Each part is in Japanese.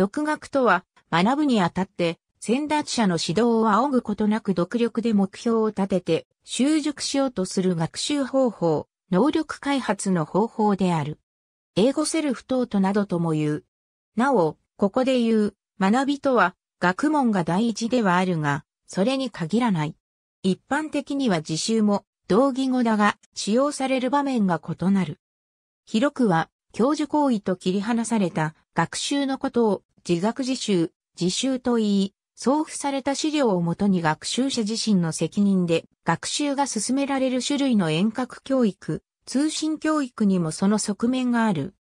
独学とは、学ぶにあたって、先達者の指導を仰ぐことなく独力で目標を立てて、習熟しようとする学習方法、能力開発の方法である。英語セルフ等となどとも言う。なお、ここで言う、学びとは、学問が大事ではあるが、それに限らない。一般的には自習も、同義語だが、使用される場面が異なる。広くは、教授行為と切り離された学習のことを自学自習、自習と言い、送付された資料をもとに学習者自身の責任で学習が進められる種類の遠隔教育、通信教育にもその側面がある。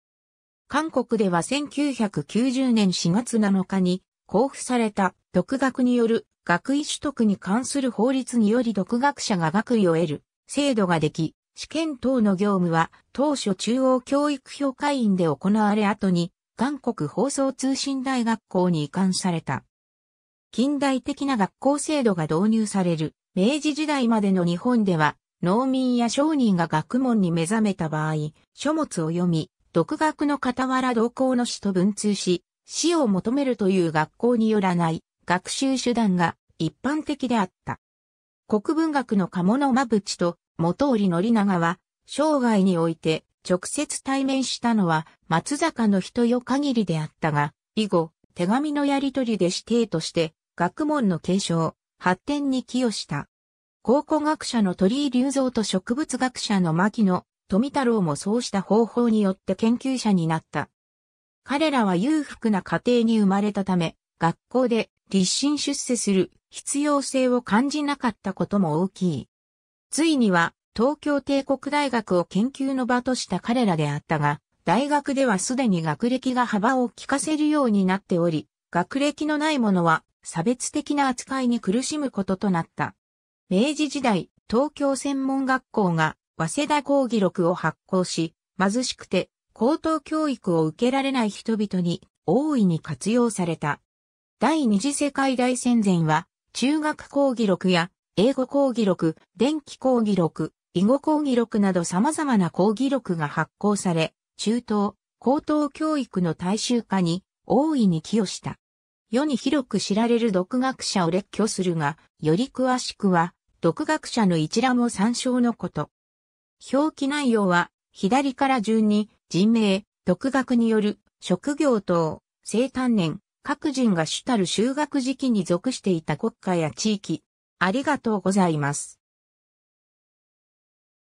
韓国では1990年4月7日に交付された独学による学位取得に関する法律により独学者が学位を得る制度ができ、試験等の業務は当初中央教育評価員で行われ後に韓国放送通信大学校に移管された。近代的な学校制度が導入される明治時代までの日本では農民や商人が学問に目覚めた場合、書物を読み、独学の傍ら同行の詩と文通し、死を求めるという学校によらない学習手段が一般的であった。国文学の鴨の間淵と元織宣長は生涯において直接対面したのは松坂の人よ限りであったが、以後、手紙のやり取りで指定として、学問の継承、発展に寄与した。考古学者の鳥居隆三と植物学者の牧野、富太郎もそうした方法によって研究者になった。彼らは裕福な家庭に生まれたため、学校で立身出世する必要性を感じなかったことも大きい。ついには東京帝国大学を研究の場とした彼らであったが、大学ではすでに学歴が幅を利かせるようになっており、学歴のない者は差別的な扱いに苦しむこととなった。明治時代、東京専門学校が早稲田講義録を発行し、貧しくて高等教育を受けられない人々に大いに活用された。第二次世界大戦前は、中学講義録や英語講義録、電気講義録、囲碁講義録など様々な講義録が発行され、中等、高等教育の大衆化に大いに寄与した。世に広く知られる独学者を列挙するが、より詳しくは、独学者の一覧を参照のこと。表記内容は、左から順に、人名、独学による、職業等、生誕年、各人が主たる修学時期に属していた国家や地域。ありがとうございます。